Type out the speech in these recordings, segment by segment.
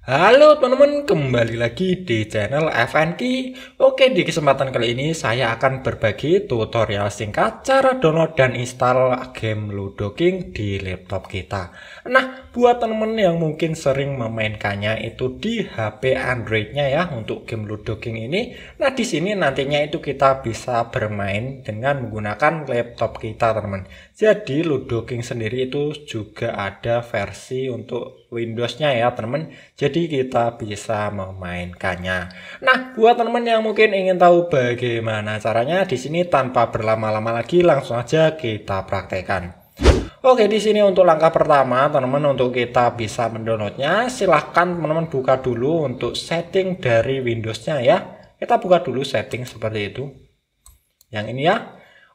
Halo teman-teman, kembali lagi di channel FNK. Oke, di kesempatan kali ini saya akan berbagi tutorial singkat cara download dan install game Ludo King di laptop kita. Nah, buat teman-teman yang mungkin sering memainkannya itu di HP Android-nya ya untuk game Ludo King ini. Nah, di sini nantinya itu kita bisa bermain dengan menggunakan laptop kita, teman-teman. Jadi Ludo King sendiri itu juga ada versi untuk Windows-nya ya, teman-teman jadi kita bisa memainkannya. Nah, buat teman-teman yang mungkin ingin tahu bagaimana caranya, di sini tanpa berlama-lama lagi langsung aja kita praktekkan. Oke, di sini untuk langkah pertama, teman-teman untuk kita bisa mendownloadnya, silahkan teman-teman buka dulu untuk setting dari Windows-nya ya. Kita buka dulu setting seperti itu. Yang ini ya.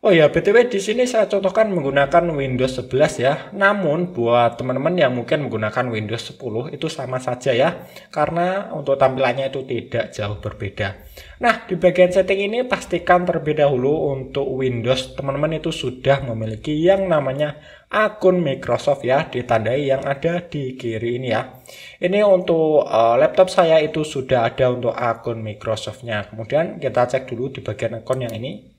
Oh ya, BTW di sini saya contohkan menggunakan Windows 11 ya. Namun buat teman-teman yang mungkin menggunakan Windows 10 itu sama saja ya. Karena untuk tampilannya itu tidak jauh berbeda. Nah, di bagian setting ini pastikan terlebih dahulu untuk Windows teman-teman itu sudah memiliki yang namanya akun Microsoft ya, ditandai yang ada di kiri ini ya. Ini untuk uh, laptop saya itu sudah ada untuk akun Microsoftnya. Kemudian kita cek dulu di bagian akun yang ini.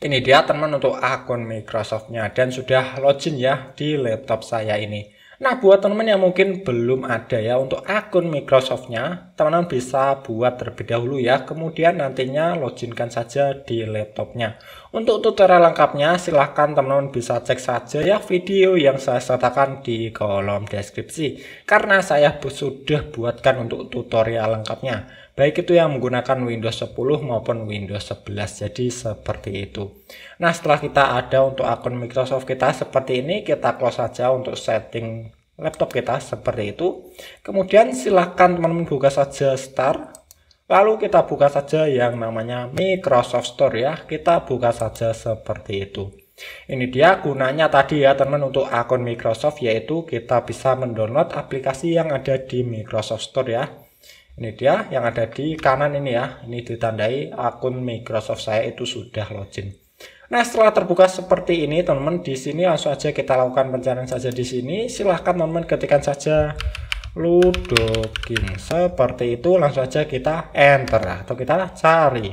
Ini dia teman untuk akun Microsoftnya dan sudah login ya di laptop saya ini. Nah, buat teman teman yang mungkin belum ada ya untuk akun Microsoftnya, teman-teman bisa buat terlebih dahulu ya. Kemudian nantinya loginkan saja di laptopnya. Untuk tutorial lengkapnya silahkan teman-teman bisa cek saja ya video yang saya sertakan di kolom deskripsi karena saya sudah buatkan untuk tutorial lengkapnya baik itu yang menggunakan Windows 10 maupun Windows 11 jadi seperti itu nah setelah kita ada untuk akun Microsoft kita seperti ini kita close saja untuk setting laptop kita seperti itu kemudian silahkan teman-teman buka saja start Lalu kita buka saja yang namanya Microsoft Store ya. Kita buka saja seperti itu. Ini dia gunanya tadi ya teman untuk akun Microsoft yaitu kita bisa mendownload aplikasi yang ada di Microsoft Store ya. Ini dia yang ada di kanan ini ya. Ini ditandai akun Microsoft saya itu sudah login. Nah setelah terbuka seperti ini teman-teman di sini langsung aja kita lakukan pencarian saja di sini. Silahkan teman-teman ketikkan saja Ludokin seperti itu langsung aja kita enter atau kita cari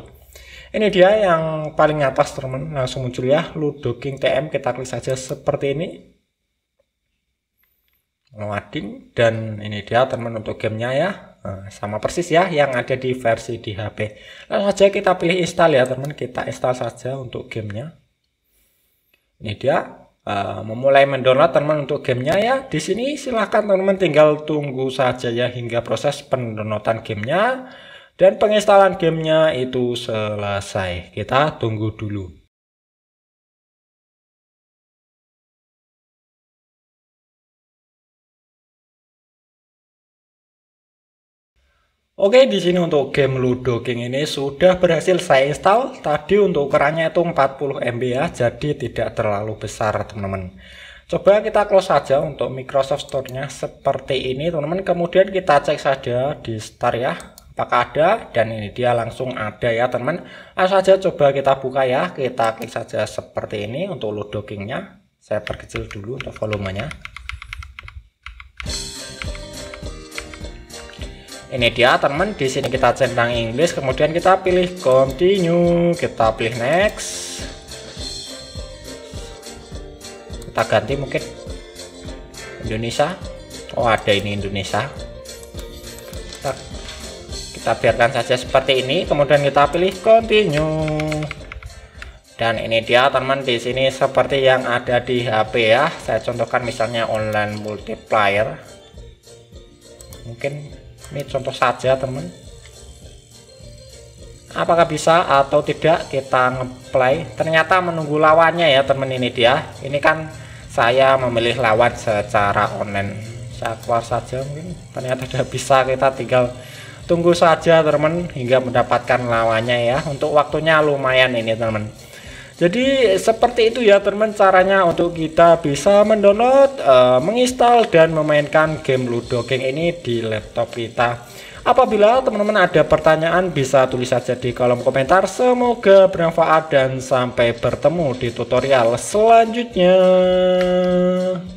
ini dia yang paling atas teman langsung muncul ya Ludokin TM kita klik saja seperti ini loading dan ini dia teman untuk gamenya ya nah, sama persis ya yang ada di versi di HP. Langsung aja kita pilih install ya teman, kita install saja untuk gamenya. Ini dia uh, memulai mendownload teman untuk gamenya ya di sini silahkan teman-teman tinggal tunggu saja ya hingga proses pendownloadan gamenya dan penginstalan gamenya itu selesai kita tunggu dulu Oke, di sini untuk game Ludo King ini sudah berhasil saya install. Tadi untuk ukurannya itu 40 MB ya, jadi tidak terlalu besar teman-teman. Coba kita close saja untuk Microsoft Store-nya seperti ini teman-teman. Kemudian kita cek saja di Start ya, apakah ada dan ini dia langsung ada ya teman-teman. Langsung saja coba kita buka ya, kita klik saja seperti ini untuk Ludo King-nya. Saya perkecil dulu untuk volumenya. ini dia teman di sini kita centang Inggris kemudian kita pilih continue kita pilih next kita ganti mungkin Indonesia Oh ada ini Indonesia kita, kita biarkan saja seperti ini kemudian kita pilih continue dan ini dia teman di sini seperti yang ada di HP ya saya contohkan misalnya online multiplier mungkin ini contoh saja teman apakah bisa atau tidak kita ngeplay ternyata menunggu lawannya ya teman ini dia ini kan saya memilih lawan secara online saya keluar saja mungkin ternyata sudah bisa kita tinggal tunggu saja teman hingga mendapatkan lawannya ya untuk waktunya lumayan ini teman jadi seperti itu ya teman caranya untuk kita bisa mendownload, uh, menginstal dan memainkan game Ludo King ini di laptop kita. Apabila teman-teman ada pertanyaan bisa tulis saja di kolom komentar. Semoga bermanfaat dan sampai bertemu di tutorial selanjutnya.